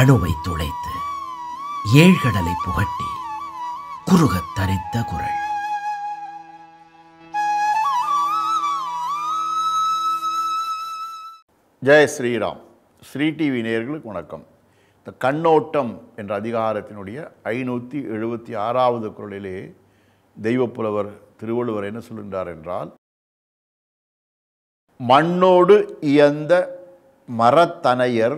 அணுவை துளைத்து ஏழ்கடலை புகட்டி குறுகத் தரித்த குரல் ஜெய் ஸ்ரீராம் ஸ்ரீ டிவி நேர்களுக்கு வணக்கம் இந்த கண்ணோட்டம் என்ற அதிகாரத்தினுடைய ஐநூற்றி எழுபத்தி ஆறாவது குரலிலே தெய்வப்புலவர் திருவள்ளுவர் என்ன சொல்கின்றார் என்றால் மண்ணோடு இயந்த மரத்தனையர்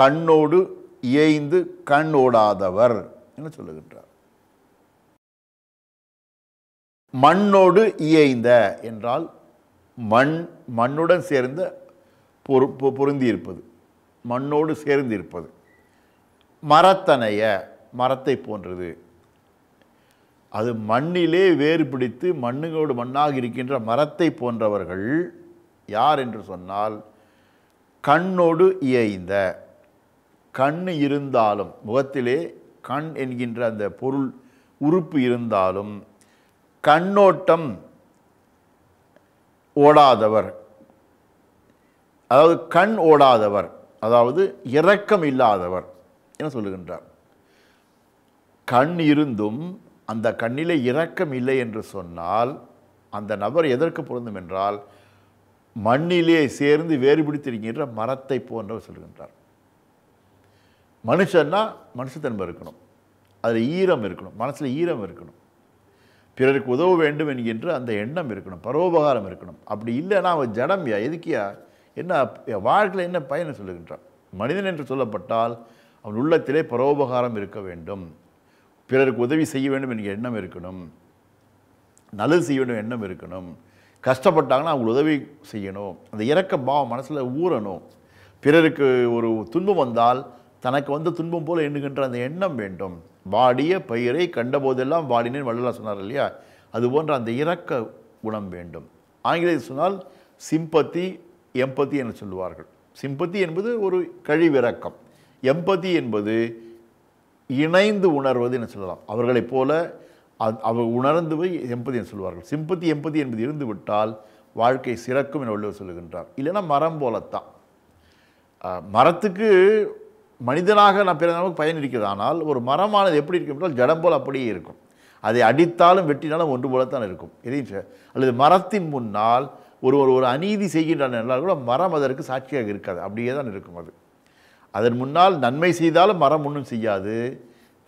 கண்ணோடு இயைந்து கண் ஓடாதவர் என்று சொல்லுகின்றார் மண்ணோடு இயைந்த என்றால் மண் மண்ணுடன் சேர்ந்த பொரு பொருந்தியிருப்பது மண்ணோடு சேர்ந்திருப்பது மரத்தனைய மரத்தை போன்றது அது மண்ணிலே வேறு பிடித்து மண்ணுகளோடு மண்ணாக இருக்கின்ற மரத்தை போன்றவர்கள் யார் என்று சொன்னால் கண்ணோடு இயைந்த கண் இருந்தாலும் முகத்திலே கண் என்கின்ற அந்த பொருள் உறுப்பு இருந்தாலும் கண்ணோட்டம் ஓடாதவர் அதாவது கண் ஓடாதவர் அதாவது இரக்கம் இல்லாதவர் என சொல்லுகின்றார் கண் இருந்தும் அந்த கண்ணிலே இரக்கம் இல்லை என்று சொன்னால் அந்த நபர் எதற்கு பொருந்தும் என்றால் மண்ணிலே சேர்ந்து வேறுபிடித்திருக்கின்ற மரத்தை போன்றவர் சொல்கின்றார் மனுஷன்னா மனுஷத்தன்மை இருக்கணும் அதில் ஈரம் இருக்கணும் மனசில் ஈரம் இருக்கணும் பிறருக்கு உதவ வேண்டும் என்கின்ற அந்த எண்ணம் இருக்கணும் பரோபகாரம் இருக்கணும் அப்படி இல்லைன்னா அவன் ஜடம்யா எதுக்கியா என்ன வாழ்க்கையில் என்ன பயனை சொல்லுகின்றான் மனிதன் என்று சொல்லப்பட்டால் அவன் உள்ளத்திலே பரோபகாரம் இருக்க வேண்டும் பிறருக்கு உதவி செய்ய வேண்டும் என்கிற எண்ணம் இருக்கணும் நல்லது செய்ய வேண்டும் எண்ணம் இருக்கணும் கஷ்டப்பட்டாங்கன்னா அவங்களுக்கு உதவி செய்யணும் அந்த இறக்க பாவம் மனசில் ஊறணும் பிறருக்கு ஒரு துன்பம் வந்தால் தனக்கு வந்து துன்பம் போல் எண்ணுகின்ற அந்த எண்ணம் வேண்டும் வாடிய பயிரை கண்ட போதெல்லாம் வாடினேன் வள்ளலார் சொன்னார் இல்லையா அது போன்ற அந்த இரக்க குணம் வேண்டும் ஆங்கிலேயர் சொன்னால் சிம்பத்தி எம்பத்தி என சொல்லுவார்கள் சிம்பத்தி என்பது ஒரு கழிவிறக்கம் எம்பத்தி என்பது இணைந்து உணர்வது என சொல்லலாம் அவர்களைப் போல அவர் உணர்ந்து போய் எம்பதி என்று சொல்வார்கள் சிம்பத்தி எம்பதி என்பது இருந்து விட்டால் வாழ்க்கை சிறக்கும் என உள்ளவர் சொல்லுகின்றார் இல்லைன்னா மரம் போலத்தான் மரத்துக்கு மனிதனாக நான் பிறந்த நமக்கு பயன் இருக்கிறது ஆனால் ஒரு மரமானது எப்படி இருக்கும் என்றால் ஜடம் போல் அப்படியே இருக்கும் அதை அடித்தாலும் வெட்டினாலும் ஒன்று போலத்தான் இருக்கும் எதையும் அல்லது மரத்தின் முன்னால் ஒரு ஒரு ஒரு அநீதி செய்கின்றான் என்றால் கூட மரம் அதற்கு சாட்சியாக இருக்காது அப்படியே தான் இருக்கும் அது அதன் முன்னால் நன்மை செய்தாலும் மரம் ஒன்றும் செய்யாது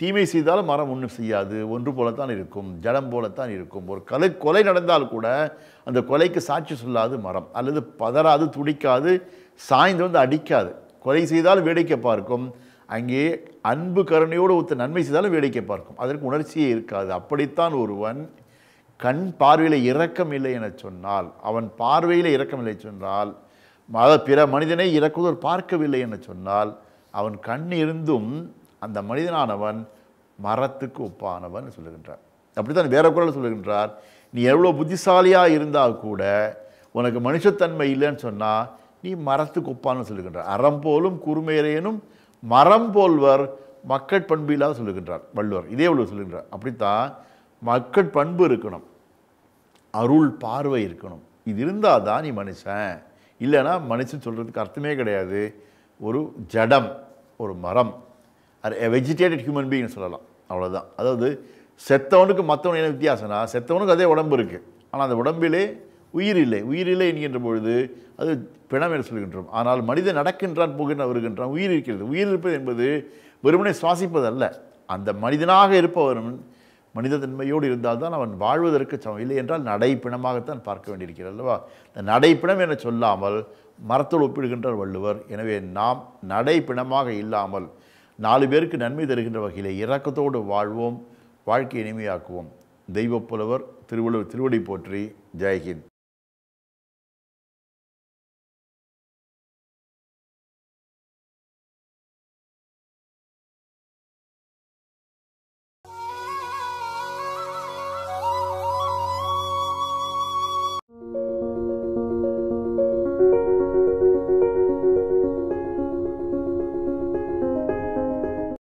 தீமை செய்தாலும் மரம் ஒன்றும் செய்யாது ஒன்று போலத்தான் இருக்கும் ஜடம் போலத்தான் இருக்கும் ஒரு கலை கொலை நடந்தால் கூட அந்த கொலைக்கு சாட்சி சொல்லாது மரம் அல்லது பதறாது துடிக்காது சாய்ந்து வந்து அடிக்காது கொலை செய்தாலும் வேடிக்கை பார்க்கும் அங்கே அன்பு கருணையோடு ஒத்து நன்மை செய்தாலும் வேடிக்கை பார்க்கும் அதற்கு உணர்ச்சியே இருக்காது அப்படித்தான் ஒருவன் கண் பார்வையில் இறக்கம் இல்லை என சொன்னால் அவன் பார்வையில் இறக்கம் இல்லை சொன்னால் மத பிற மனிதனை இறக்குவதோர் பார்க்கவில்லை என சொன்னால் அவன் கண் இருந்தும் அந்த மனிதனானவன் மரத்துக்கு ஒப்பானவன் சொல்லுகின்றார் அப்படித்தான் வேற குரல் சொல்லுகின்றார் நீ எவ்வளோ புத்திசாலியாக இருந்தால் கூட உனக்கு மனுஷத்தன்மை இல்லைன்னு சொன்னால் நீ மரத்துக்கு ஒப்பான்னு சொல்லுகின்றார் அறம் போலும் குறுமேரேனும் மரம் போல்வர் மக்கட் பண்பு இல்லாத சொல்லுகின்றார் வள்ளுவர் இதே உள்ள சொல்லுகின்றார் அப்படித்தான் மக்கட் பண்பு இருக்கணும் அருள் பார்வை இருக்கணும் இது இருந்தால் தான் நீ மனுஷன் இல்லைனா மனுஷன் சொல்கிறதுக்கு அர்த்தமே கிடையாது ஒரு ஜடம் ஒரு மரம் அது வெஜிடேட்டட் ஹியூமன் பீங் சொல்லலாம் அவ்வளோதான் அதாவது செத்தவனுக்கு மற்றவனுக்கு என்ன வித்தியாசம்னா செத்தவனுக்கு அதே உடம்பு இருக்குது ஆனால் அந்த உடம்பிலே உயிரில்லை உயிரில்லை என்கின்ற பொழுது அது பிணம் என சொல்கின்றோம் ஆனால் மனிதன் நடக்கின்றான் போகின்ற வருகின்றான் உயிர் இருக்கிறது உயிர் இருப்பது என்பது வெறுமனை சுவாசிப்பதல்ல அந்த மனிதனாக இருப்பவன் இருந்தால் இருந்தால்தான் அவன் வாழ்வதற்கு சமம் இல்லை என்றால் நடைப்பிணமாகத்தான் பார்க்க வேண்டியிருக்கிறது அல்லவா இந்த நடைப்பிணம் என சொல்லாமல் மரத்தோடு ஒப்பிடுகின்றார் வள்ளுவர் எனவே நாம் நடைப்பிணமாக இல்லாமல் நாலு பேருக்கு நன்மை தருகின்ற வகையில் இரக்கத்தோடு வாழ்வோம் வாழ்க்கை இனிமையாக்குவோம் தெய்வப்புலவர் திருவள்ளுவர் திருவடி போற்றி ஜெயஹிந்த்